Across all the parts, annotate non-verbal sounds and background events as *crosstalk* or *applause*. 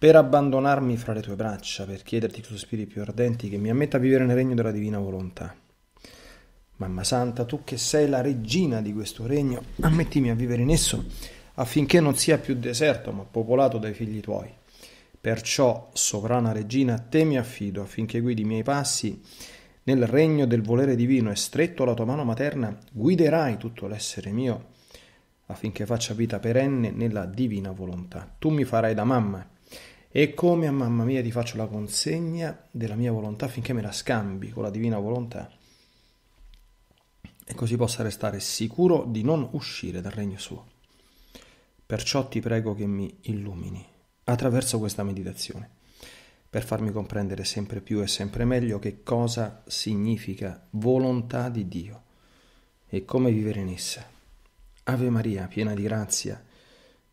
per abbandonarmi fra le tue braccia, per chiederti i tuoi sospiri più ardenti che mi ammetta a vivere nel regno della divina volontà. Mamma Santa, tu che sei la regina di questo regno, ammettimi a vivere in esso affinché non sia più deserto ma popolato dai figli tuoi. Perciò, sovrana regina, a te mi affido affinché guidi i miei passi nel regno del volere divino e stretto la tua mano materna guiderai tutto l'essere mio affinché faccia vita perenne nella divina volontà. Tu mi farai da mamma e come a mamma mia ti faccio la consegna della mia volontà finché me la scambi con la divina volontà e così possa restare sicuro di non uscire dal regno suo. Perciò ti prego che mi illumini attraverso questa meditazione, per farmi comprendere sempre più e sempre meglio che cosa significa volontà di Dio e come vivere in essa. Ave Maria, piena di grazia,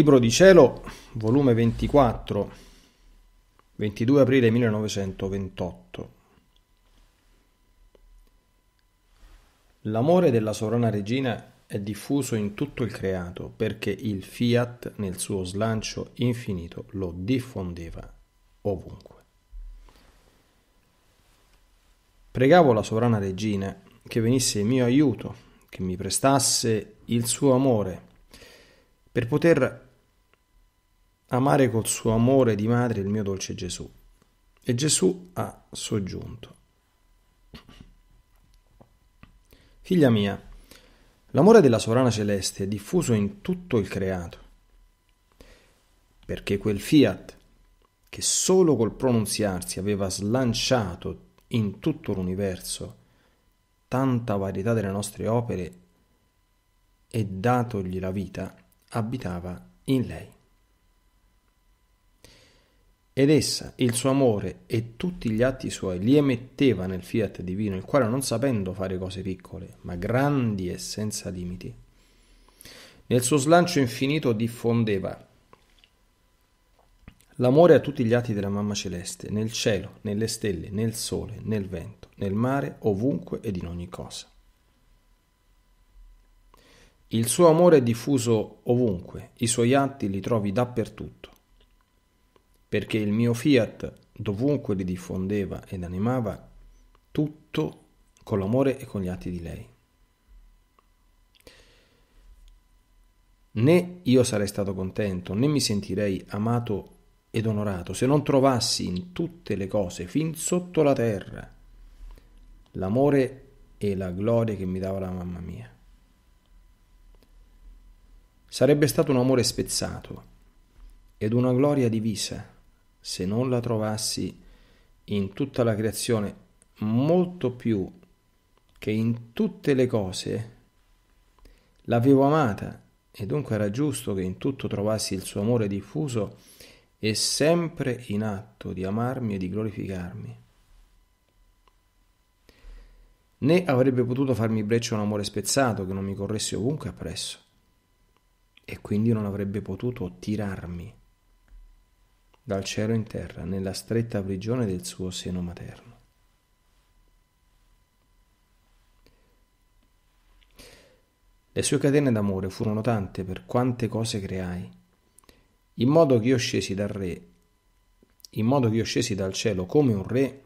Libro di Cielo, volume 24, 22 aprile 1928. L'amore della sovrana regina è diffuso in tutto il creato perché il fiat nel suo slancio infinito lo diffondeva ovunque. Pregavo la sovrana regina che venisse in mio aiuto, che mi prestasse il suo amore, per poter amare col suo amore di madre il mio dolce Gesù. E Gesù ha soggiunto. Figlia mia, l'amore della sovrana celeste è diffuso in tutto il creato, perché quel fiat che solo col pronunziarsi aveva slanciato in tutto l'universo tanta varietà delle nostre opere e datogli la vita, abitava in lei. Ed essa, il suo amore e tutti gli atti suoi li emetteva nel fiat divino, il quale non sapendo fare cose piccole, ma grandi e senza limiti, nel suo slancio infinito diffondeva l'amore a tutti gli atti della mamma celeste, nel cielo, nelle stelle, nel sole, nel vento, nel mare, ovunque ed in ogni cosa. Il suo amore è diffuso ovunque, i suoi atti li trovi dappertutto perché il mio Fiat, dovunque li diffondeva ed animava, tutto con l'amore e con gli atti di lei. Né io sarei stato contento, né mi sentirei amato ed onorato se non trovassi in tutte le cose, fin sotto la terra, l'amore e la gloria che mi dava la mamma mia. Sarebbe stato un amore spezzato ed una gloria divisa se non la trovassi in tutta la creazione, molto più che in tutte le cose, l'avevo amata e dunque era giusto che in tutto trovassi il suo amore diffuso e sempre in atto di amarmi e di glorificarmi. Né avrebbe potuto farmi breccia un amore spezzato che non mi corresse ovunque appresso, e quindi non avrebbe potuto tirarmi dal cielo in terra, nella stretta prigione del suo seno materno. Le sue catene d'amore furono tante per quante cose creai, in modo che io scesi dal re, in modo che io scesi dal cielo come un re,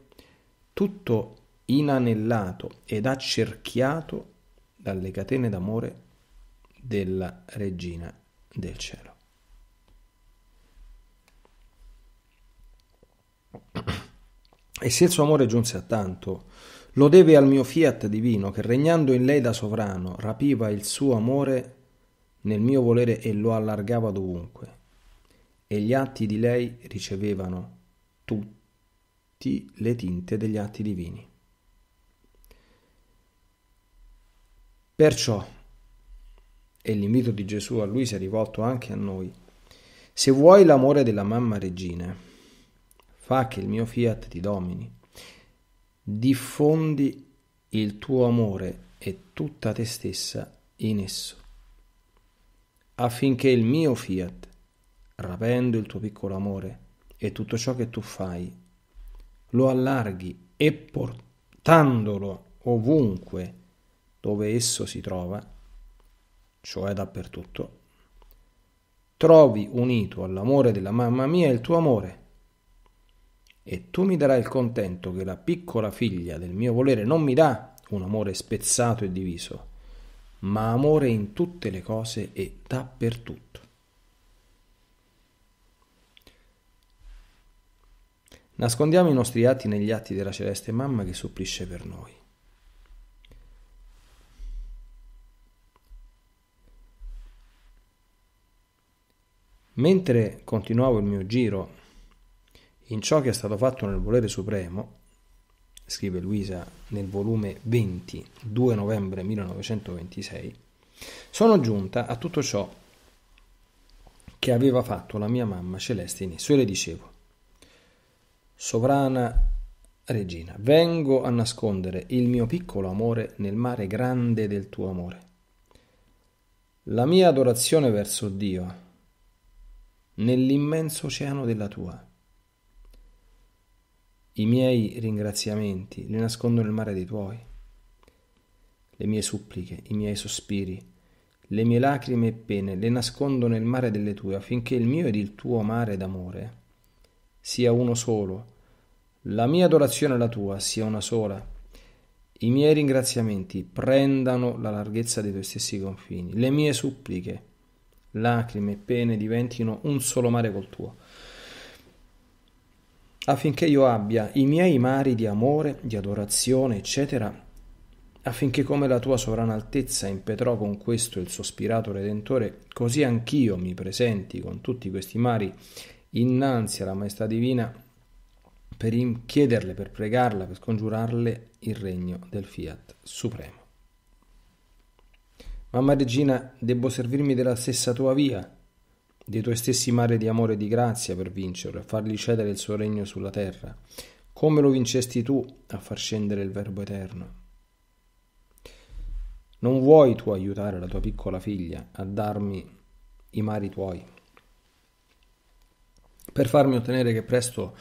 tutto inanellato ed accerchiato dalle catene d'amore della regina del cielo. E se il suo amore giunse a tanto, lo deve al mio fiat divino che regnando in lei da sovrano rapiva il suo amore nel mio volere e lo allargava dovunque. E gli atti di lei ricevevano tutti le tinte degli atti divini. Perciò, e l'invito di Gesù a lui si è rivolto anche a noi, se vuoi l'amore della mamma regina, fa che il mio fiat ti domini. Diffondi il tuo amore e tutta te stessa in esso, affinché il mio fiat, rapendo il tuo piccolo amore e tutto ciò che tu fai, lo allarghi e portandolo ovunque dove esso si trova, cioè dappertutto, trovi unito all'amore della mamma mia il tuo amore e tu mi darai il contento che la piccola figlia del mio volere non mi dà un amore spezzato e diviso, ma amore in tutte le cose e dappertutto. Nascondiamo i nostri atti negli atti della celeste mamma che supplisce per noi. Mentre continuavo il mio giro in ciò che è stato fatto nel volere supremo, scrive Luisa nel volume 20, 2 novembre 1926, sono giunta a tutto ciò che aveva fatto la mia mamma celeste in esso e le dicevo, sovrana regina, vengo a nascondere il mio piccolo amore nel mare grande del tuo amore. La mia adorazione verso Dio nell'immenso oceano della tua i miei ringraziamenti li nascondo nel mare dei tuoi. Le mie suppliche, i miei sospiri, le mie lacrime e pene le nascondo nel mare delle tue affinché il mio ed il tuo mare d'amore sia uno solo. La mia adorazione alla tua sia una sola. I miei ringraziamenti prendano la larghezza dei tuoi stessi confini. Le mie suppliche, lacrime e pene diventino un solo mare col tuo affinché io abbia i miei mari di amore, di adorazione, eccetera, affinché come la tua sovrana altezza impetrò con questo il sospirato redentore, così anch'io mi presenti con tutti questi mari innanzi alla maestà divina per chiederle, per pregarla, per scongiurarle il regno del fiat supremo. Mamma Regina, debbo servirmi della stessa tua via, dei tuoi stessi mari di amore e di grazia per vincerlo e fargli cedere il suo regno sulla terra, come lo vincesti tu a far scendere il Verbo eterno. Non vuoi tu aiutare la tua piccola figlia a darmi i mari tuoi, per farmi ottenere che presto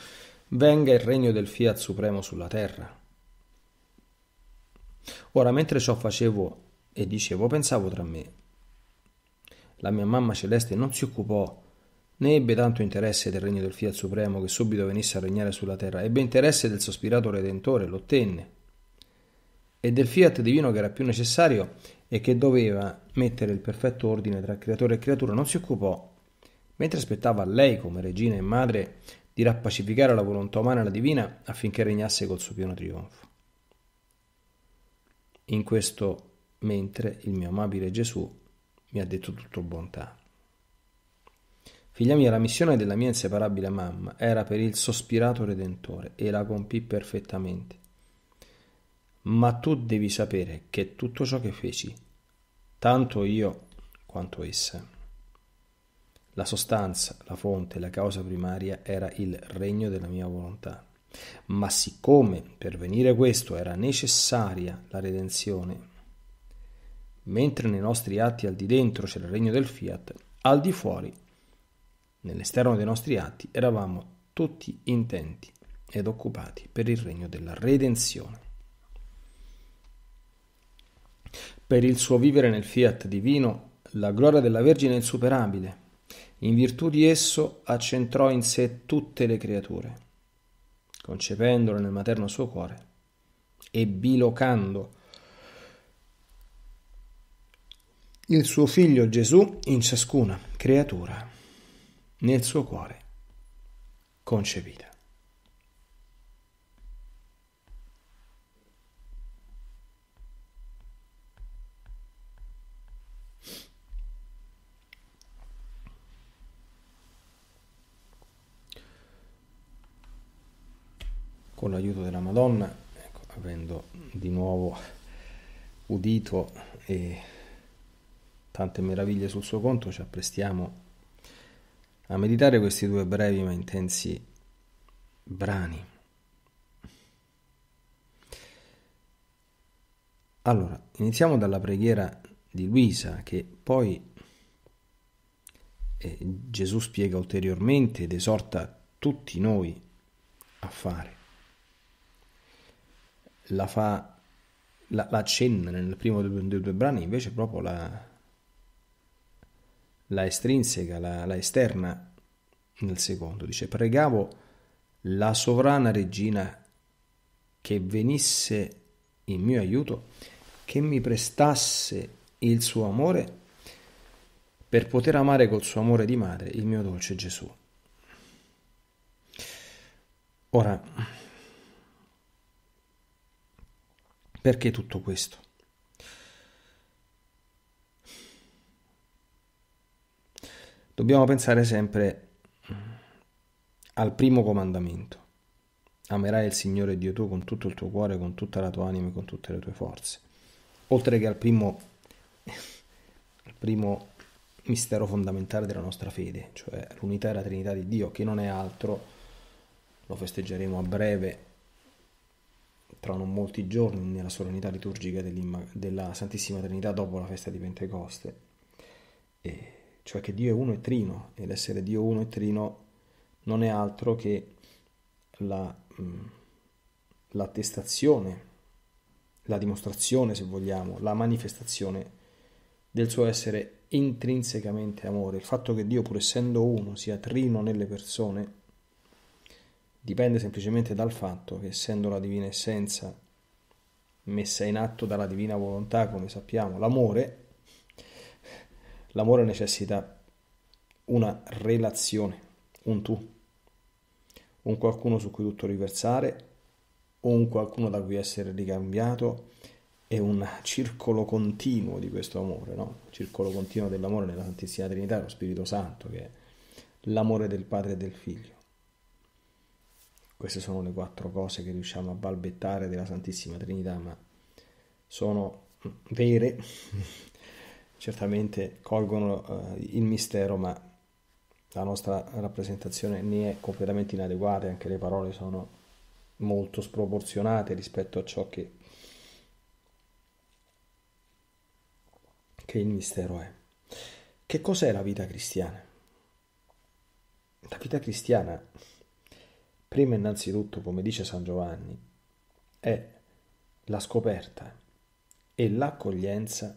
venga il regno del Fiat Supremo sulla terra. Ora, mentre ciò facevo e dicevo, pensavo tra me, la mia mamma celeste non si occupò né ebbe tanto interesse del regno del Fiat Supremo che subito venisse a regnare sulla terra, ebbe interesse del sospirato Redentore, lo ottenne, e del Fiat divino che era più necessario e che doveva mettere il perfetto ordine tra creatore e creatura, non si occupò, mentre aspettava a lei come regina e madre di rappacificare la volontà umana e la divina affinché regnasse col suo pieno trionfo. In questo mentre il mio amabile Gesù mi ha detto tutto bontà. Figlia mia, la missione della mia inseparabile mamma era per il sospirato Redentore e la compì perfettamente. Ma tu devi sapere che tutto ciò che feci, tanto io quanto essa, la sostanza, la fonte, la causa primaria era il regno della mia volontà. Ma siccome per venire questo era necessaria la redenzione, mentre nei nostri atti al di dentro c'era il regno del fiat, al di fuori, nell'esterno dei nostri atti, eravamo tutti intenti ed occupati per il regno della redenzione. Per il suo vivere nel fiat divino, la gloria della Vergine è insuperabile. In virtù di esso accentrò in sé tutte le creature, concependole nel materno suo cuore e bilocando il suo figlio Gesù in ciascuna creatura nel suo cuore concepita. Con l'aiuto della Madonna, ecco, avendo di nuovo udito e tante meraviglie sul suo conto, ci apprestiamo a meditare questi due brevi ma intensi brani. Allora, iniziamo dalla preghiera di Luisa che poi eh, Gesù spiega ulteriormente ed esorta tutti noi a fare. La fa la, la nel primo dei due brani, invece proprio la, la estrinseca, la, la esterna nel secondo. Dice, pregavo la sovrana regina che venisse in mio aiuto, che mi prestasse il suo amore per poter amare col suo amore di madre il mio dolce Gesù. Ora, perché tutto questo? dobbiamo pensare sempre mm, al primo comandamento. Amerai il Signore Dio tuo con tutto il tuo cuore, con tutta la tua anima e con tutte le tue forze. Oltre che al primo, *laughs* al primo mistero fondamentale della nostra fede, cioè l'unità e la Trinità di Dio, che non è altro, lo festeggeremo a breve, tra non molti giorni, nella solennità liturgica della Santissima Trinità dopo la festa di Pentecoste. E cioè che Dio è uno e trino, e l'essere Dio uno e trino non è altro che la, mm, l'attestazione, la dimostrazione, se vogliamo, la manifestazione del suo essere intrinsecamente amore. Il fatto che Dio, pur essendo uno, sia trino nelle persone, dipende semplicemente dal fatto che, essendo la divina essenza messa in atto dalla divina volontà, come sappiamo, l'amore, L'amore necessita una relazione, un tu, un qualcuno su cui tutto riversare, un qualcuno da cui essere ricambiato e un circolo continuo di questo amore, no? Il circolo continuo dell'amore nella Santissima Trinità, lo Spirito Santo, che è l'amore del Padre e del Figlio. Queste sono le quattro cose che riusciamo a balbettare della Santissima Trinità, ma sono vere certamente colgono eh, il mistero, ma la nostra rappresentazione ne è completamente inadeguata, anche le parole sono molto sproporzionate rispetto a ciò che, che il mistero è. Che cos'è la vita cristiana? La vita cristiana, prima innanzitutto, come dice San Giovanni, è la scoperta e l'accoglienza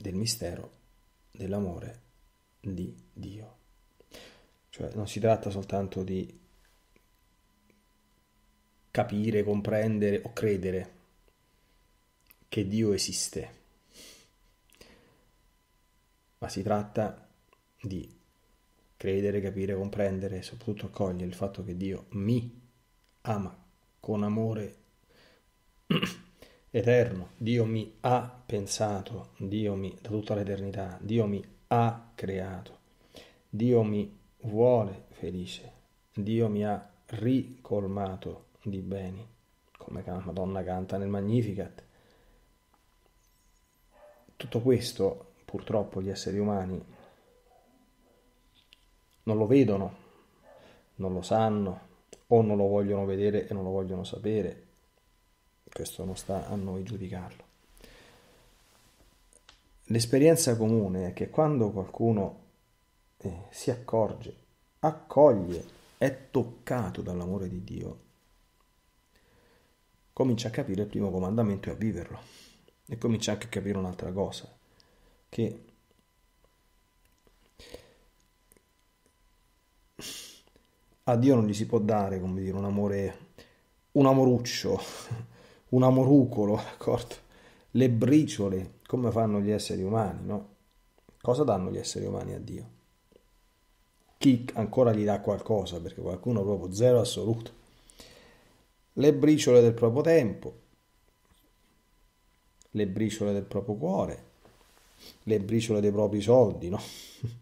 del mistero dell'amore di Dio. Cioè non si tratta soltanto di capire, comprendere o credere che Dio esiste, ma si tratta di credere, capire, comprendere e soprattutto accogliere il fatto che Dio mi ama con amore *clears throat* eterno, Dio mi ha pensato, Dio mi, da tutta l'eternità, Dio mi ha creato, Dio mi vuole felice, Dio mi ha ricolmato di beni, come la Madonna canta nel Magnificat. Tutto questo, purtroppo, gli esseri umani non lo vedono, non lo sanno, o non lo vogliono vedere e non lo vogliono sapere, questo non sta a noi giudicarlo. L'esperienza comune è che quando qualcuno eh, si accorge, accoglie, è toccato dall'amore di Dio, comincia a capire il primo comandamento e a viverlo. E comincia anche a capire un'altra cosa, che a Dio non gli si può dare, come dire, un amore, un amoruccio, un amorucolo, *laughs* d'accordo? Le briciole, come fanno gli esseri umani, no? Cosa danno gli esseri umani a Dio? Chi ancora gli dà qualcosa, perché qualcuno proprio zero assoluto. Le briciole del proprio tempo, le briciole del proprio cuore, le briciole dei propri soldi, no? *laughs*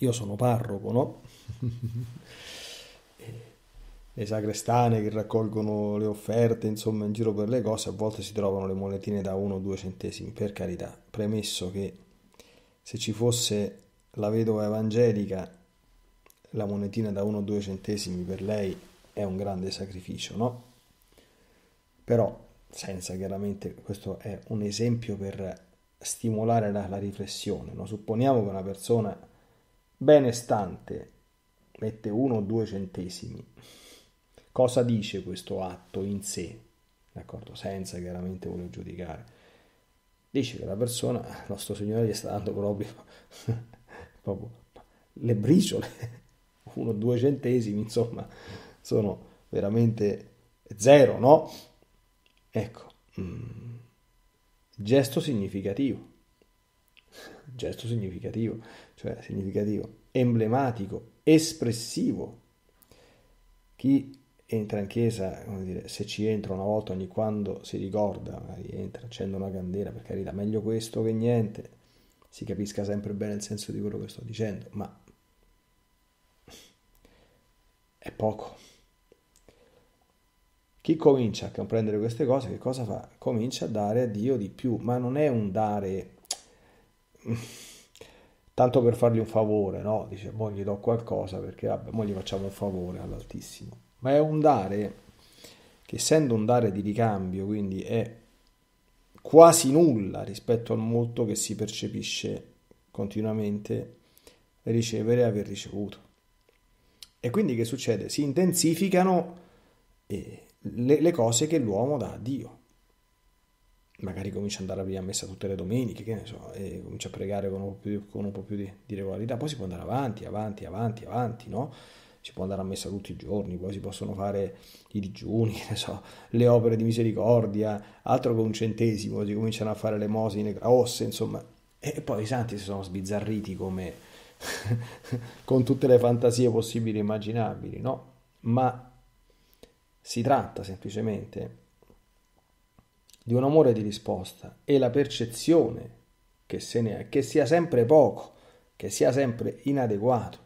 Io sono parroco, no? *laughs* le sacre che raccolgono le offerte, insomma in giro per le cose, a volte si trovano le monetine da 1 o 2 centesimi, per carità, premesso che se ci fosse la vedova evangelica, la monetina da 1 o 2 centesimi per lei è un grande sacrificio, no? Però, senza chiaramente, questo è un esempio per stimolare la, la riflessione, no? Supponiamo che una persona benestante mette 1 o 2 centesimi cosa dice questo atto in sé, d'accordo? Senza chiaramente voler giudicare. Dice che la persona, *laughs* nostro Signore gli sta dando proprio, *laughs* proprio le briciole, *laughs* uno, o due centesimi, insomma, sono veramente zero, no? Ecco, mm, gesto significativo, gesto significativo, cioè significativo, emblematico, espressivo. Chi entra in chiesa, dire, se ci entra una volta ogni quando si ricorda, entra, accende una candela, per carità, meglio questo che niente, si capisca sempre bene il senso di quello che sto dicendo, ma è poco. Chi comincia a comprendere queste cose, che cosa fa? Comincia a dare a Dio di più, ma non è un dare tanto per fargli un favore, no? Dice, boh, gli do qualcosa perché, vabbè, mo gli facciamo un favore all'Altissimo ma è un dare che essendo un dare di ricambio, quindi è quasi nulla rispetto al molto che si percepisce continuamente ricevere e aver ricevuto. E quindi che succede? Si intensificano eh, le, le, cose che l'uomo dà a Dio. Magari comincia ad andare a prima messa tutte le domeniche, che ne so, e comincia a pregare con un po' più, un po più di, di regolarità, poi si può andare avanti, avanti, avanti, avanti, no? si può andare a messa tutti i giorni, poi si possono fare i digiuni, *laughs* so, le opere di misericordia, altro che un centesimo, si cominciano a fare le mosine a osse, insomma. E poi i santi si sono sbizzarriti come *laughs* con tutte le fantasie possibili e immaginabili, no? Ma si tratta semplicemente di un amore di risposta e la percezione che, se ne è, che sia sempre poco, che sia sempre inadeguato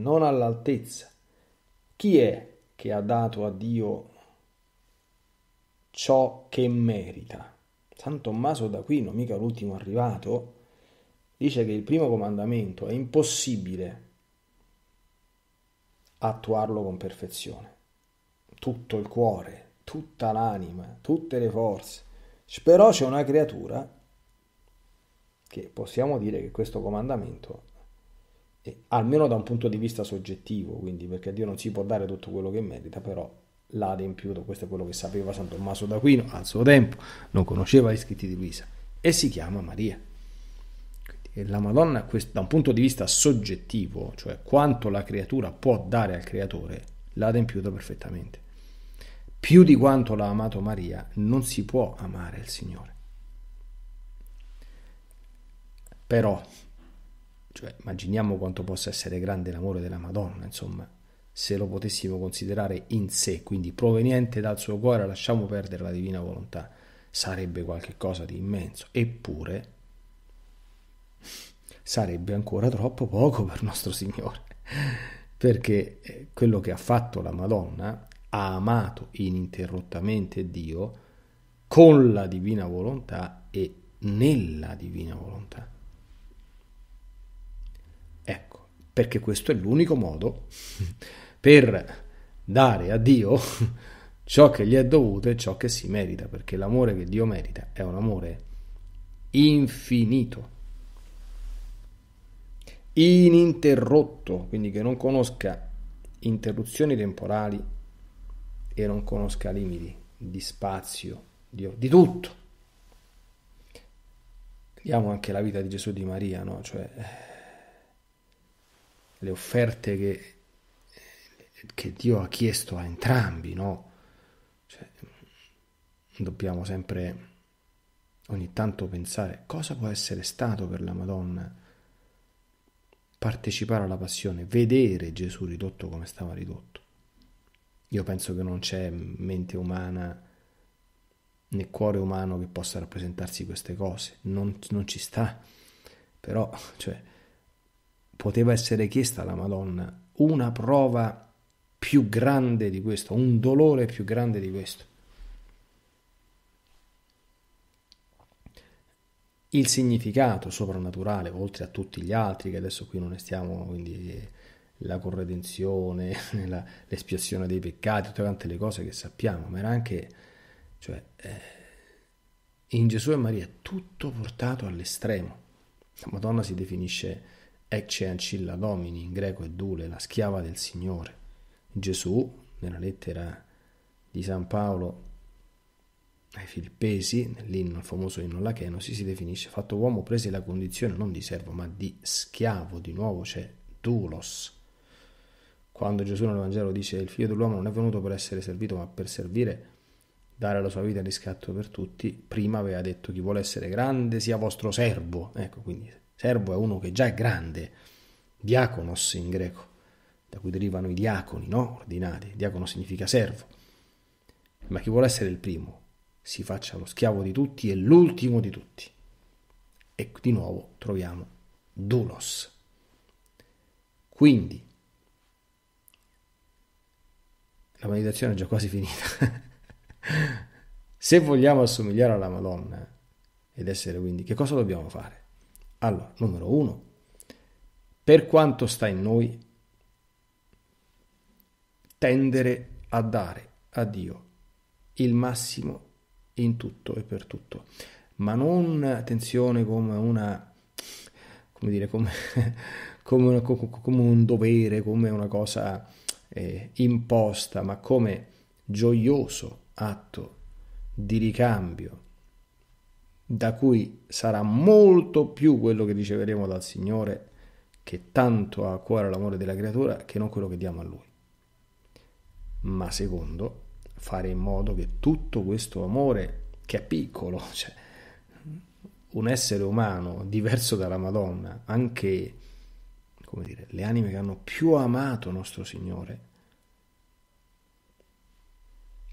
non all'altezza. Chi è che ha dato a Dio ciò che merita? San Tommaso d'Aquino, mica l'ultimo arrivato, dice che il primo comandamento è impossibile attuarlo con perfezione. Tutto il cuore, tutta l'anima, tutte le forze. Però c'è una creatura che possiamo dire che questo comandamento almeno da un punto di vista soggettivo, quindi perché Dio non si può dare tutto quello che merita, però l'ha adempiuto, questo è quello che sapeva San Tommaso d'Aquino al suo tempo, non conosceva gli scritti di Luisa e si chiama Maria. E la Madonna da un punto di vista soggettivo, cioè quanto la creatura può dare al creatore, l'ha adempiuto perfettamente. Più di quanto l'ha amato Maria, non si può amare il Signore. Però cioè, immaginiamo quanto possa essere grande l'amore della Madonna, insomma, se lo potessimo considerare in sé, quindi proveniente dal suo cuore, lasciamo perdere la divina volontà, sarebbe qualcosa di immenso, eppure sarebbe ancora troppo poco per nostro Signore, perché eh, quello che ha fatto la Madonna ha amato ininterrottamente Dio con la divina volontà e nella divina volontà. Ecco, perché questo è l'unico modo per dare a Dio ciò che gli è dovuto e ciò che si merita, perché l'amore che Dio merita è un amore infinito, ininterrotto, quindi che non conosca interruzioni temporali e non conosca limiti di spazio, di, di tutto. Vediamo anche la vita di Gesù e di Maria, no? Cioè, eh, le offerte che, che Dio ha chiesto a entrambi, no? Cioè, dobbiamo sempre ogni tanto pensare cosa può essere stato per la Madonna partecipare alla passione, vedere Gesù ridotto come stava ridotto. Io penso che non c'è mente umana né cuore umano che possa rappresentarsi queste cose, non, non ci sta, però cioè, poteva essere chiesta alla Madonna una prova più grande di questo, un dolore più grande di questo. Il significato soprannaturale, oltre a tutti gli altri, che adesso qui non ne stiamo, quindi la corredenzione, *laughs* la, l'espiazione dei peccati, tutte quante le cose che sappiamo, ma era anche, cioè, eh, in Gesù e Maria tutto portato all'estremo. La Madonna si definisce ecce ancilla domini in greco è dule, la schiava del Signore. Gesù, nella lettera di San Paolo ai Filippesi, nell'inno, il famoso inno alla Kenosi, si definisce fatto uomo prese la condizione non di servo ma di schiavo, di nuovo c'è cioè dulos. Quando Gesù nel Vangelo dice il figlio dell'uomo non è venuto per essere servito ma per servire, dare la sua vita in riscatto per tutti, prima aveva detto chi vuole essere grande sia vostro servo. Ecco, quindi Servo è uno che già è grande, diaconos in greco, da cui derivano i diaconi, no? Ordinati. Diacono significa servo. Ma chi vuole essere il primo si faccia lo schiavo di tutti e l'ultimo di tutti. E di nuovo troviamo dulos. Quindi, la meditazione è già quasi finita. *laughs* Se vogliamo assomigliare alla Madonna ed essere quindi, che cosa dobbiamo fare? Allora, numero uno, per quanto sta in noi, tendere a dare a Dio il massimo in tutto e per tutto, ma non attenzione come una come dire come, *laughs* come, una, come un dovere, come una cosa eh, imposta, ma come gioioso atto di ricambio da cui sarà molto più quello che riceveremo dal Signore, che tanto ha a cuore l'amore della creatura, che non quello che diamo a Lui. Ma secondo, fare in modo che tutto questo amore, che è piccolo, *laughs* cioè un essere umano diverso dalla Madonna, anche come dire, le anime che hanno più amato nostro Signore,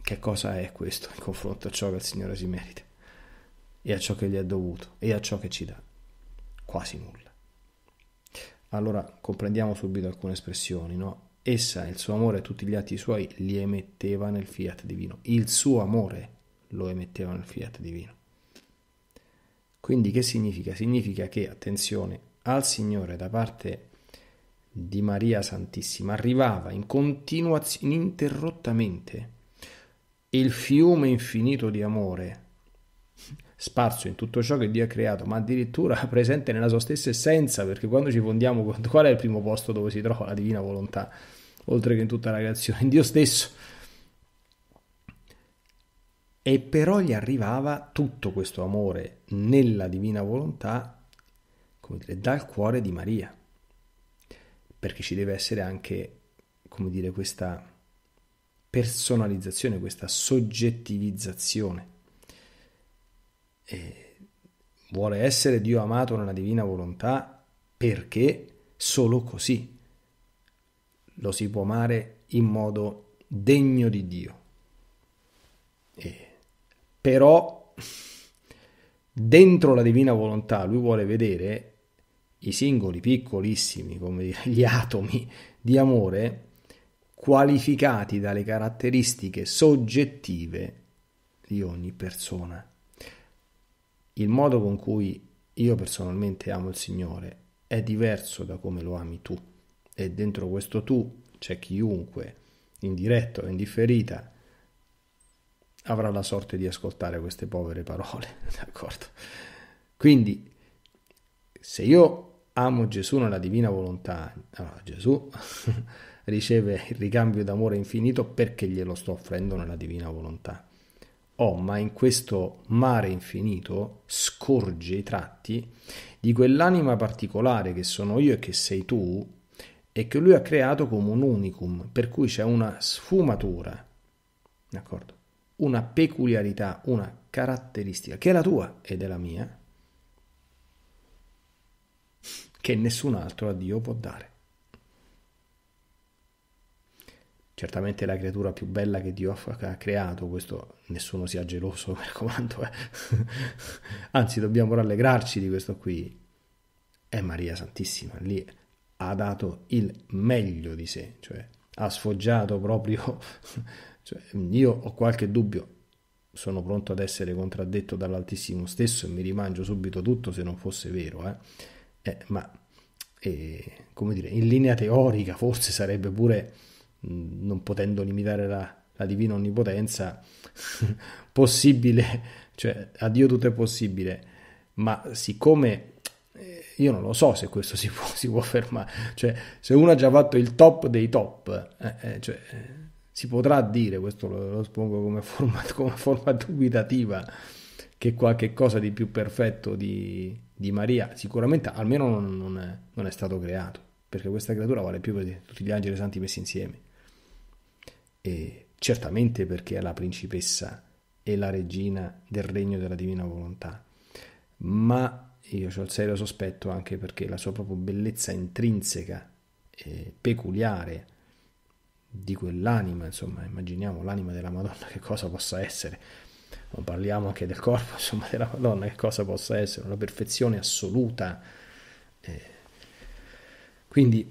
che cosa è questo in confronto a ciò che il Signore si merita? e a ciò che gli è dovuto e a ciò che ci dà. Quasi nulla. Allora comprendiamo subito alcune espressioni, no? Essa, il suo amore e tutti gli atti suoi li emetteva nel fiat divino. Il suo amore lo emetteva nel fiat divino. Quindi che significa? Significa che, attenzione, al Signore da parte di Maria Santissima arrivava in continuazione, ininterrottamente, il fiume infinito di amore sparso in tutto ciò che Dio ha creato, ma addirittura *laughs* presente nella sua stessa essenza, perché quando ci fondiamo qual è il primo posto dove si trova la divina volontà, oltre che in tutta la creazione, in Dio stesso. E però gli arrivava tutto questo amore nella divina volontà, come dire, dal cuore di Maria, perché ci deve essere anche, come dire, questa personalizzazione, questa soggettivizzazione e vuole essere Dio amato nella divina volontà perché solo così lo si può amare in modo degno di Dio. Eh, però dentro la divina volontà lui vuole vedere i singoli piccolissimi, come dire, gli atomi di amore qualificati dalle caratteristiche soggettive di ogni persona il modo con cui io personalmente amo il Signore è diverso da come lo ami tu e dentro questo tu c'è chiunque, in diretta o in differita, avrà la sorte di ascoltare queste povere parole, *laughs* d'accordo? Quindi, se io amo Gesù nella divina volontà, allora Gesù *laughs* riceve il ricambio d'amore infinito perché glielo sto offrendo nella divina volontà. Oh, ma in questo mare infinito scorge i tratti di quell'anima particolare che sono io e che sei tu e che lui ha creato come un unicum, per cui c'è una sfumatura, d'accordo? Una peculiarità, una caratteristica che è la tua ed è la mia, che nessun altro a Dio può dare. certamente la creatura più bella che Dio ha creato, questo nessuno sia geloso, *laughs* per raccomando, è, anzi dobbiamo rallegrarci di questo qui, è Maria Santissima, lì ha dato il meglio di sé, cioè ha sfoggiato proprio, *laughs* cioè, io ho qualche dubbio, sono pronto ad essere contraddetto dall'Altissimo stesso e mi rimangio subito tutto se non fosse vero, eh. Eh, ma eh, come dire, in linea teorica forse sarebbe pure non potendo limitare la, la divina onnipotenza, *laughs* possibile, cioè a Dio tutto è possibile, ma siccome eh, io non lo so se questo si può, *laughs* si può fermare, cioè se uno ha già fatto il top dei top, eh, eh, cioè, si potrà dire, questo lo, lo spongo come *laughs* forma, come forma dubitativa, che qualche cosa di più perfetto di, di Maria sicuramente almeno non, non, è, non è stato creato, perché questa creatura vale più di tutti gli angeli santi messi insieme e certamente perché è la principessa e la regina del regno della divina volontà, ma io ho il serio sospetto anche perché la sua proprio bellezza intrinseca, e peculiare di quell'anima, insomma, immaginiamo l'anima della Madonna che cosa possa essere, non parliamo anche del corpo, insomma, della Madonna che cosa possa essere, una perfezione assoluta. Eh, quindi,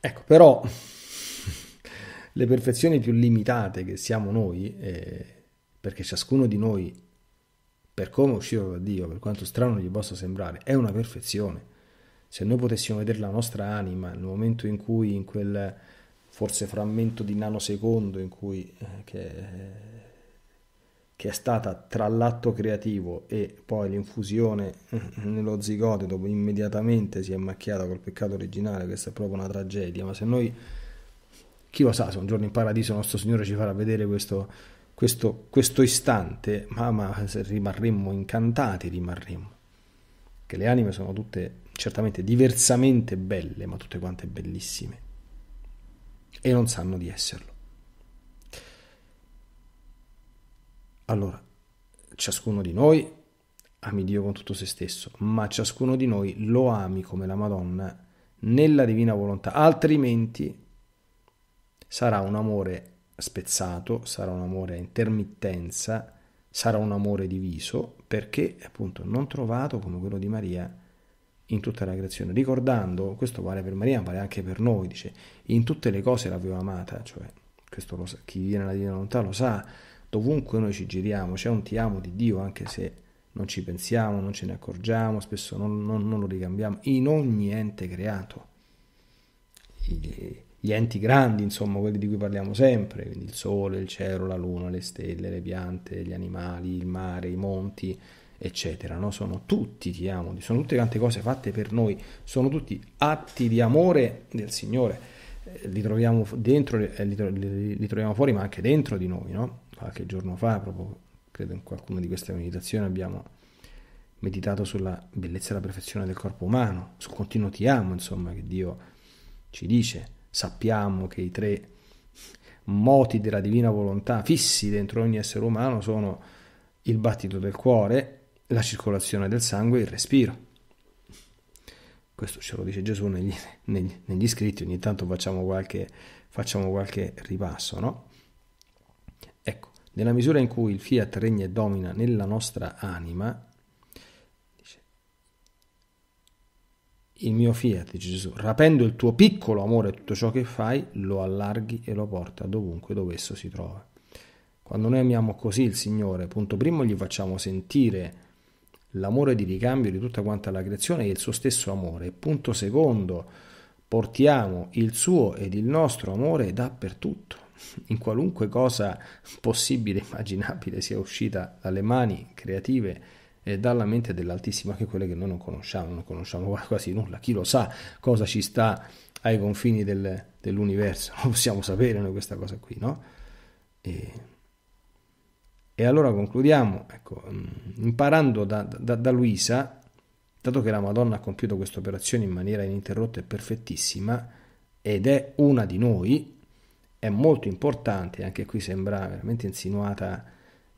ecco, però le perfezioni più limitate che siamo noi, eh, perché ciascuno di noi, per come è uscito da Dio, per quanto strano gli possa sembrare, è una perfezione. Se noi potessimo vedere la nostra anima nel momento in cui, in quel forse frammento di nanosecondo in cui... Eh, che, che è stata tra l'atto creativo e poi l'infusione eh, nello zigote, dopo immediatamente si è macchiata col peccato originale, questa è proprio una tragedia, ma se noi chi lo sa se un giorno in paradiso il nostro Signore ci farà vedere questo, questo, questo istante, ma, ma rimarremmo incantati, rimarremmo. Che le anime sono tutte certamente diversamente belle, ma tutte quante bellissime. E non sanno di esserlo. Allora, ciascuno di noi ami Dio con tutto se stesso, ma ciascuno di noi lo ami come la Madonna nella divina volontà, altrimenti sarà un amore spezzato, sarà un amore a intermittenza, sarà un amore diviso, perché appunto non trovato come quello di Maria in tutta la creazione. Ricordando, questo vale per Maria, ma vale anche per noi, dice, in tutte le cose l'aveva amata, cioè, questo lo sa, chi viene alla divina volontà lo sa, dovunque noi ci giriamo, c'è un ti amo di Dio, anche se non ci pensiamo, non ce ne accorgiamo, spesso non, non, non lo ricambiamo, in ogni ente creato. E gli enti grandi, insomma, quelli di cui parliamo sempre, quindi il sole, il cielo, la luna, le stelle, le piante, gli animali, il mare, i monti, eccetera, no? sono tutti ti amo, sono tutte tante cose fatte per noi, sono tutti atti di amore del Signore, eh, li troviamo dentro, eh, li, troviamo fuori, ma anche dentro di noi, no? Qualche giorno fa, proprio credo in qualcuna di queste meditazioni abbiamo meditato sulla bellezza e la perfezione del corpo umano, sul continuo ti amo, insomma, che Dio ci dice sappiamo che i tre moti della divina volontà fissi dentro ogni essere umano sono il battito del cuore, la circolazione del sangue e il respiro. Questo ce lo dice Gesù negli, negli, negli scritti, ogni tanto facciamo qualche, facciamo qualche ripasso, no? Ecco, nella misura in cui il fiat regna e domina nella nostra anima, il mio fiat, Gesù, rapendo il tuo piccolo amore tutto ciò che fai, lo allarghi e lo porta dovunque dove esso si trova. Quando noi amiamo così il Signore, punto primo gli facciamo sentire l'amore di ricambio di tutta quanta la creazione e il suo stesso amore. Punto secondo, portiamo il suo ed il nostro amore dappertutto, in qualunque cosa possibile e immaginabile sia uscita dalle mani creative eh, dalla mente dell'Altissimo anche quelle che noi non conosciamo, non conosciamo *laughs* quasi nulla, chi lo sa cosa ci sta ai confini del, dell'universo, non possiamo sapere noi questa cosa qui, no? E, e allora concludiamo, ecco, mm, imparando da, da, da Luisa, dato che la Madonna ha compiuto questa operazione in maniera ininterrotta e perfettissima, ed è una di noi, è molto importante, anche qui sembra veramente insinuata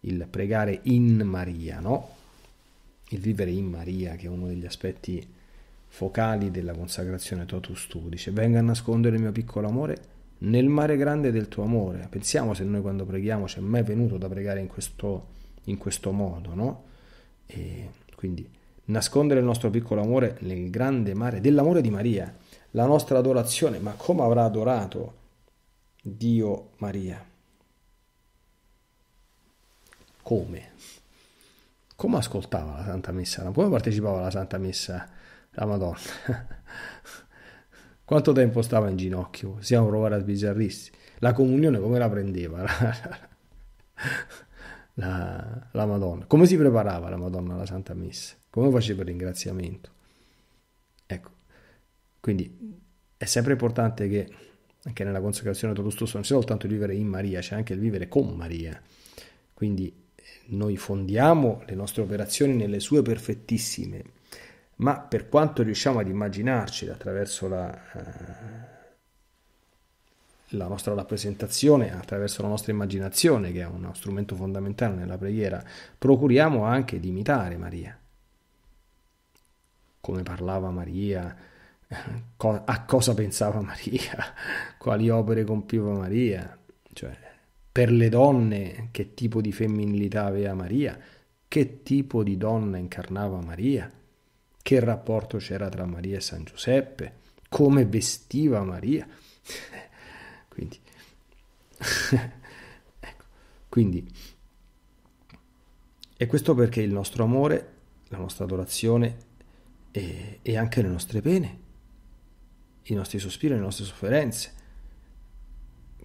il pregare in Maria, no? il vivere in Maria, che è uno degli aspetti focali della consacrazione totus tu, dice venga a nascondere il mio piccolo amore nel mare grande del tuo amore. Pensiamo se noi quando preghiamo ci è mai venuto da pregare in questo, in questo modo, no? E quindi nascondere il nostro piccolo amore nel grande mare dell'amore di Maria, la nostra adorazione, ma come avrà adorato Dio Maria? Come? come ascoltava la Santa Messa, come partecipava alla Santa Messa la Madonna. *laughs* Quanto tempo stava in ginocchio? Possiamo provare a sbizzarrirsi. La comunione come la prendeva *laughs* la, la, Madonna? Come si preparava la Madonna alla Santa Messa? Come faceva il ringraziamento? Ecco, quindi è sempre importante che anche nella consacrazione tutto stesso non sia soltanto il vivere in Maria, c'è anche il vivere con Maria. Quindi noi fondiamo le nostre operazioni nelle sue perfettissime, ma per quanto riusciamo ad immaginarci attraverso la, eh, la nostra rappresentazione, attraverso la nostra immaginazione, che è uno strumento fondamentale nella preghiera, procuriamo anche di imitare Maria. Come parlava Maria, eh, a cosa pensava Maria, *laughs* quali opere compiva Maria, cioè per le donne che tipo di femminilità aveva Maria, che tipo di donna incarnava Maria, che rapporto c'era tra Maria e San Giuseppe, come vestiva Maria. *laughs* quindi, *laughs* ecco, quindi, e questo perché il nostro amore, la nostra adorazione e, e anche le nostre pene, i nostri sospiri, le nostre sofferenze,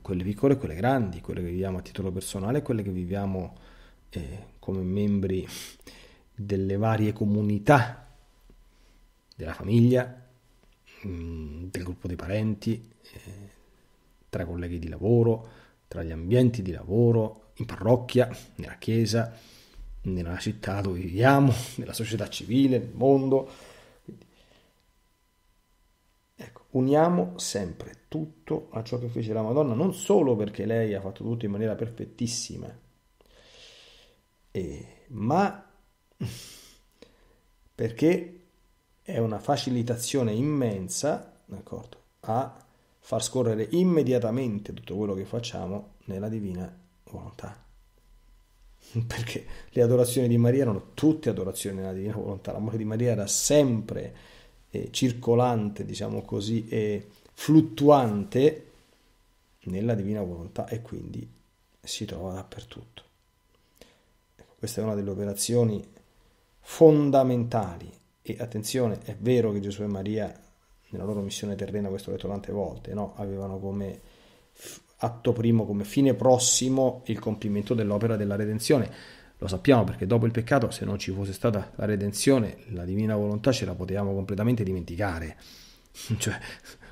quelle piccole e quelle grandi, quelle che viviamo a titolo personale e quelle che viviamo eh, come membri delle varie comunità, della famiglia, mm, del gruppo dei parenti, eh, tra colleghi di lavoro, tra gli ambienti di lavoro, in parrocchia, nella chiesa, nella città dove viviamo, nella società civile, nel mondo uniamo sempre tutto a ciò che fece la Madonna, non solo perché lei ha fatto tutto in maniera perfettissima, eh, ma *laughs* perché è una facilitazione immensa d'accordo, a far scorrere immediatamente tutto quello che facciamo nella divina volontà. *laughs* Perché le adorazioni di Maria erano tutte adorazioni nella divina volontà, l'amore di Maria era sempre eh, circolante, diciamo così, e fluttuante nella divina volontà e quindi si trova dappertutto. Ecco, questa è una delle operazioni fondamentali e attenzione, è vero che Gesù e Maria nella loro missione terrena, questo ho detto tante volte, no? avevano come atto primo, come fine prossimo il compimento dell'opera della redenzione lo sappiamo perché dopo il peccato, se non ci fosse stata la redenzione, la divina volontà ce la potevamo completamente dimenticare. *laughs* Cioè,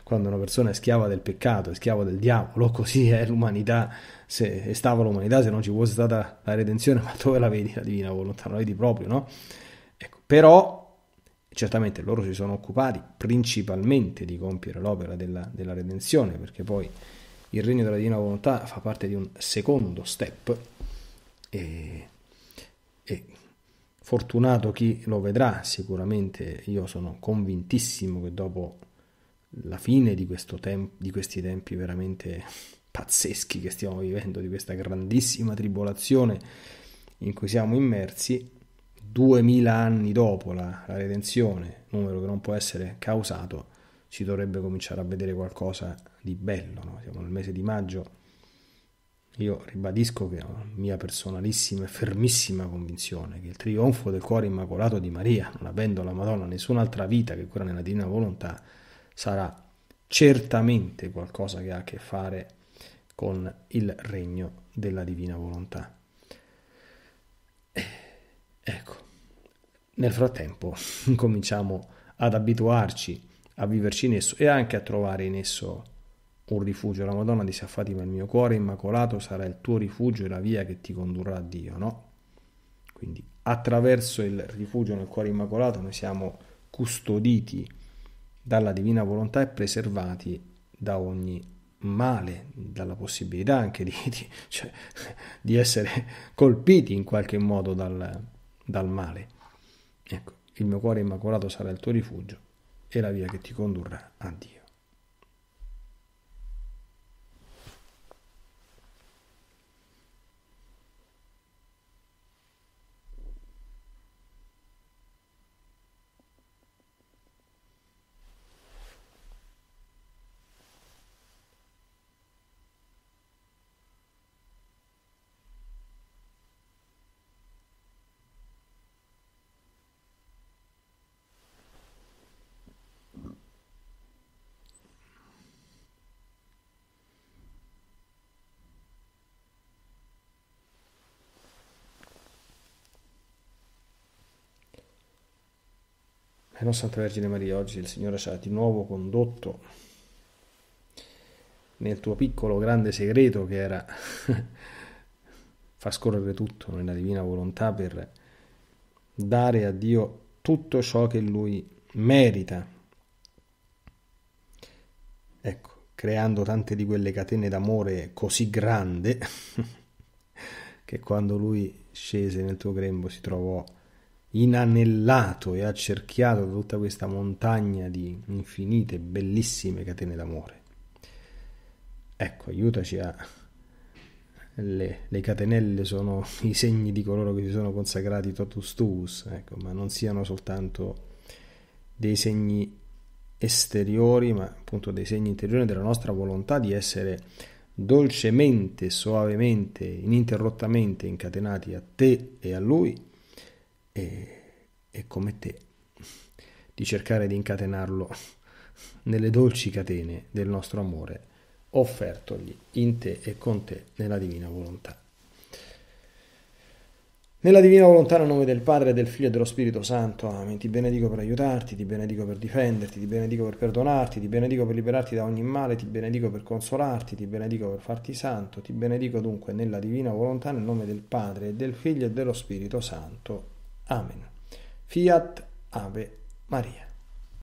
quando una persona è schiava del peccato, è schiava del diavolo, così è l'umanità, se è stava l'umanità, se non ci fosse stata la redenzione, ma dove la vedi la divina volontà? La vedi proprio, no? Ecco, però certamente loro si sono occupati principalmente di compiere l'opera della, della redenzione, perché poi il regno della divina volontà fa parte di un secondo step. E e fortunato chi lo vedrà, sicuramente io sono convintissimo che dopo la fine di, tem- di questi tempi veramente pazzeschi che stiamo vivendo, di questa grandissima tribolazione in cui siamo immersi, 2000 anni dopo la, la, redenzione, numero che non può essere causato, si dovrebbe cominciare a vedere qualcosa di bello. No? Siamo nel mese di maggio, io ribadisco che è una mia personalissima e fermissima convinzione che il trionfo del cuore immacolato di Maria, non avendo la Madonna nessun'altra vita che quella nella divina volontà, sarà certamente qualcosa che ha a che fare con il regno della divina volontà. Eh, ecco, nel frattempo *laughs* cominciamo ad abituarci a viverci in esso e anche a trovare in esso un rifugio. La Madonna disse a Fatima, il mio cuore immacolato sarà il tuo rifugio e la via che ti condurrà a Dio, no? Quindi attraverso il rifugio nel cuore immacolato noi siamo custoditi dalla divina volontà e preservati da ogni male, dalla possibilità anche di, di, cioè, di essere colpiti in qualche modo dal, dal male. Ecco, il mio cuore immacolato sarà il tuo rifugio e la via che ti condurrà a Dio. Che non Santa Vergine Maria, oggi il Signore sarà di nuovo condotto nel tuo piccolo grande segreto che era *laughs* far scorrere tutto nella divina volontà per dare a Dio tutto ciò che Lui merita. Ecco, creando tante di quelle catene d'amore così grande *laughs* che quando Lui scese nel tuo grembo si trovò inanellato e accerchiato da tutta questa montagna di infinite, bellissime catene d'amore. Ecco, aiutaci a... Le, le catenelle sono *laughs* i segni di coloro che si sono consacrati totus tuus, ecco, ma non siano soltanto dei segni esteriori, ma appunto dei segni interiori della nostra volontà di essere dolcemente, soavemente, ininterrottamente incatenati a te e a lui e, e come te di cercare di incatenarlo nelle dolci catene del nostro amore offertogli in te e con te nella divina volontà. Nella divina volontà, nel nome del Padre, del Figlio e dello Spirito Santo, amen. Ti benedico per aiutarti, ti benedico per difenderti, ti benedico per perdonarti, ti benedico per liberarti da ogni male, ti benedico per consolarti, ti benedico per farti santo, ti benedico dunque nella divina volontà, nel nome del Padre, del Figlio e dello Spirito Santo. Amen. Fiat ave Maria.